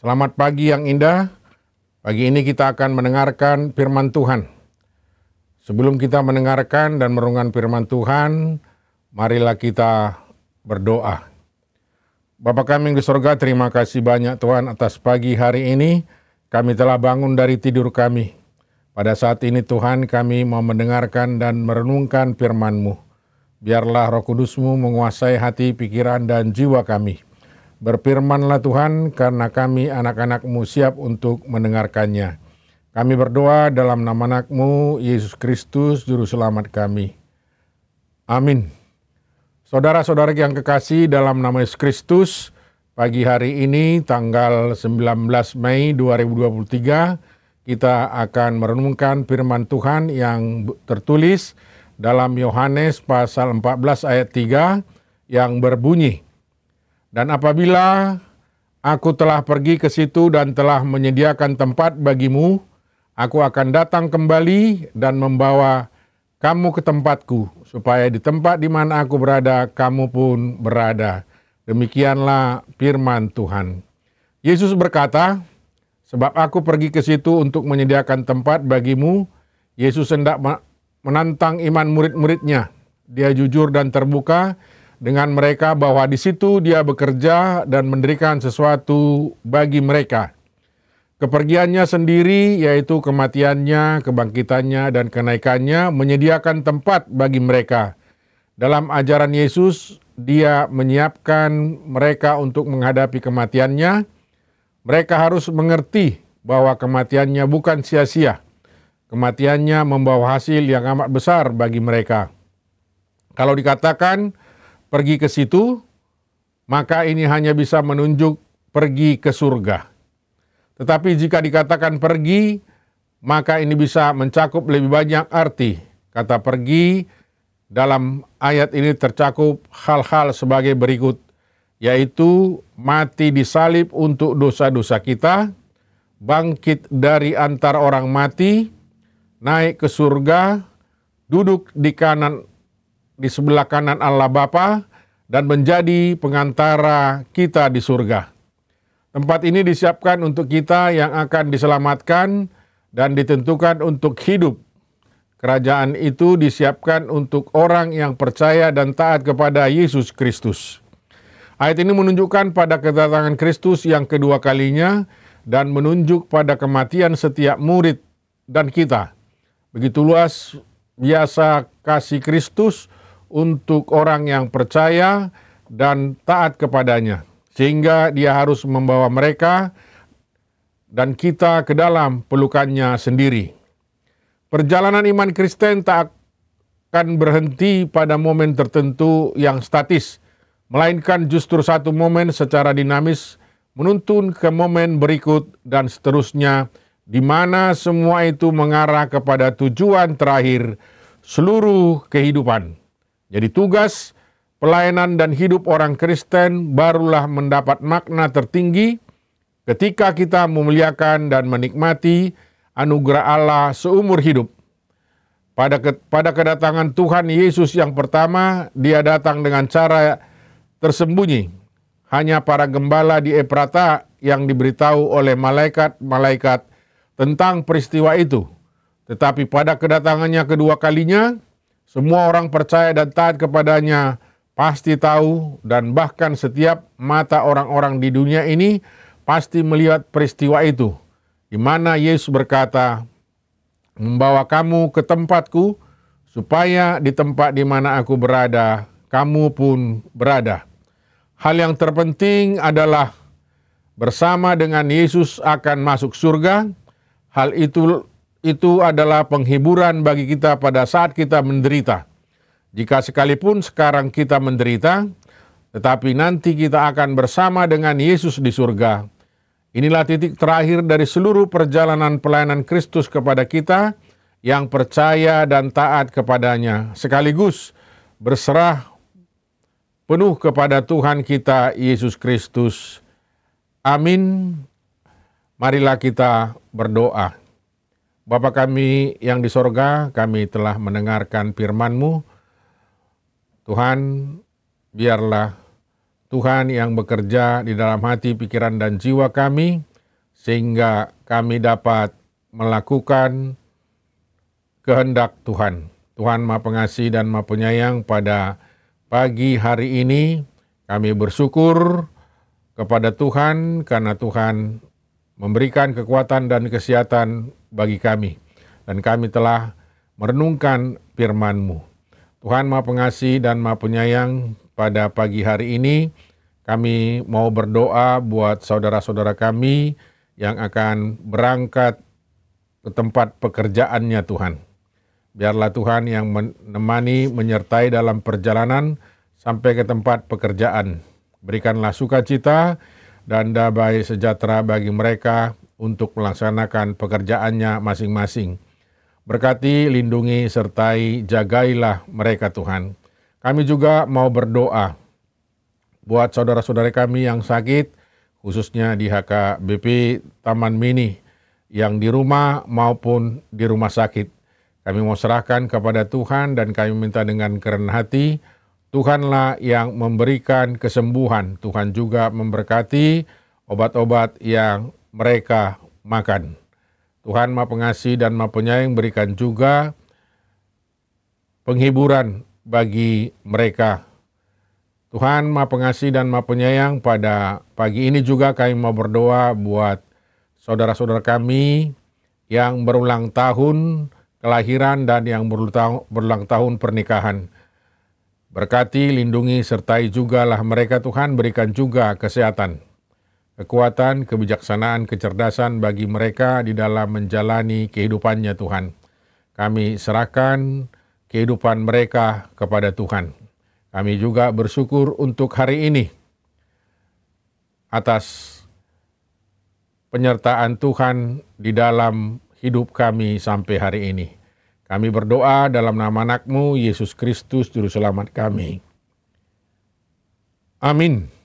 Selamat pagi yang indah. Pagi ini kita akan mendengarkan firman Tuhan. Sebelum kita mendengarkan dan merungkan firman Tuhan, marilah kita berdoa. Bapak kami di sorga, terima kasih banyak Tuhan atas pagi hari ini. Kami telah bangun dari tidur kami. Pada saat ini Tuhan kami mau mendengarkan dan merenungkan firman-Mu. Biarlah roh kudus-Mu menguasai hati, pikiran, dan jiwa kami Berfirmanlah Tuhan, karena kami anak-anakmu siap untuk mendengarkannya. Kami berdoa dalam nama anakmu, Yesus Kristus, Juru Selamat kami. Amin. Saudara-saudara yang kekasih dalam nama Yesus Kristus, pagi hari ini tanggal 19 Mei 2023, kita akan merenungkan firman Tuhan yang tertulis dalam Yohanes pasal 14 ayat 3 yang berbunyi, dan apabila aku telah pergi ke situ dan telah menyediakan tempat bagimu, aku akan datang kembali dan membawa kamu ke tempatku, supaya di tempat di mana aku berada, kamu pun berada. Demikianlah firman Tuhan. Yesus berkata, Sebab aku pergi ke situ untuk menyediakan tempat bagimu, Yesus hendak menantang iman murid-muridnya. Dia jujur dan terbuka, dengan mereka bahwa di situ dia bekerja dan mendirikan sesuatu bagi mereka. Kepergiannya sendiri, yaitu kematiannya, kebangkitannya, dan kenaikannya, menyediakan tempat bagi mereka. Dalam ajaran Yesus, dia menyiapkan mereka untuk menghadapi kematiannya. Mereka harus mengerti bahwa kematiannya bukan sia-sia. Kematiannya membawa hasil yang amat besar bagi mereka. Kalau dikatakan pergi ke situ, maka ini hanya bisa menunjuk pergi ke surga. Tetapi jika dikatakan pergi, maka ini bisa mencakup lebih banyak arti. Kata pergi dalam ayat ini tercakup hal-hal sebagai berikut, yaitu mati disalib untuk dosa-dosa kita, bangkit dari antar orang mati, naik ke surga, duduk di kanan di sebelah kanan Allah Bapa dan menjadi pengantara kita di surga. Tempat ini disiapkan untuk kita yang akan diselamatkan dan ditentukan untuk hidup. Kerajaan itu disiapkan untuk orang yang percaya dan taat kepada Yesus Kristus. Ayat ini menunjukkan pada kedatangan Kristus yang kedua kalinya dan menunjuk pada kematian setiap murid dan kita. Begitu luas biasa kasih Kristus untuk orang yang percaya dan taat kepadanya, sehingga Dia harus membawa mereka dan kita ke dalam pelukannya sendiri. Perjalanan iman Kristen tak akan berhenti pada momen tertentu yang statis, melainkan justru satu momen secara dinamis menuntun ke momen berikut dan seterusnya, di mana semua itu mengarah kepada tujuan terakhir seluruh kehidupan. Jadi tugas, pelayanan dan hidup orang Kristen barulah mendapat makna tertinggi ketika kita memuliakan dan menikmati anugerah Allah seumur hidup. Pada, ke, pada kedatangan Tuhan Yesus yang pertama, dia datang dengan cara tersembunyi. Hanya para gembala di Eprata yang diberitahu oleh malaikat-malaikat tentang peristiwa itu. Tetapi pada kedatangannya kedua kalinya, semua orang percaya dan taat kepadanya pasti tahu dan bahkan setiap mata orang-orang di dunia ini pasti melihat peristiwa itu. Di mana Yesus berkata, membawa kamu ke tempatku supaya di tempat di mana aku berada, kamu pun berada. Hal yang terpenting adalah bersama dengan Yesus akan masuk surga. Hal itu itu adalah penghiburan bagi kita pada saat kita menderita. Jika sekalipun sekarang kita menderita, tetapi nanti kita akan bersama dengan Yesus di surga. Inilah titik terakhir dari seluruh perjalanan pelayanan Kristus kepada kita yang percaya dan taat kepadanya, sekaligus berserah penuh kepada Tuhan kita Yesus Kristus. Amin. Marilah kita berdoa. Bapa kami yang di sorga, kami telah mendengarkan firman-Mu. Tuhan, biarlah Tuhan yang bekerja di dalam hati, pikiran, dan jiwa kami, sehingga kami dapat melakukan kehendak Tuhan. Tuhan Maha Pengasih dan Maha Penyayang pada pagi hari ini kami bersyukur kepada Tuhan karena Tuhan memberikan kekuatan dan kesehatan bagi kami. Dan kami telah merenungkan firman-Mu. Tuhan Maha Pengasih dan Maha Penyayang, pada pagi hari ini kami mau berdoa buat saudara-saudara kami yang akan berangkat ke tempat pekerjaannya Tuhan. Biarlah Tuhan yang menemani, menyertai dalam perjalanan sampai ke tempat pekerjaan. Berikanlah sukacita dan damai sejahtera bagi mereka untuk melaksanakan pekerjaannya masing-masing. Berkati, lindungi, sertai, jagailah mereka Tuhan. Kami juga mau berdoa buat saudara-saudara kami yang sakit, khususnya di HKBP Taman Mini, yang di rumah maupun di rumah sakit. Kami mau serahkan kepada Tuhan dan kami minta dengan keren hati, Tuhanlah yang memberikan kesembuhan. Tuhan juga memberkati obat-obat yang mereka makan. Tuhan Maha Pengasih dan Maha Penyayang berikan juga penghiburan bagi mereka. Tuhan Maha Pengasih dan Maha Penyayang pada pagi ini juga kami mau berdoa buat saudara-saudara kami yang berulang tahun kelahiran dan yang berulang tahun pernikahan. Berkati, lindungi, sertai jugalah mereka Tuhan, berikan juga kesehatan, kekuatan, kebijaksanaan, kecerdasan bagi mereka di dalam menjalani kehidupannya Tuhan. Kami serahkan kehidupan mereka kepada Tuhan. Kami juga bersyukur untuk hari ini atas penyertaan Tuhan di dalam hidup kami sampai hari ini. Kami berdoa dalam nama anakmu, Yesus Kristus, Juru Selamat kami. Amin.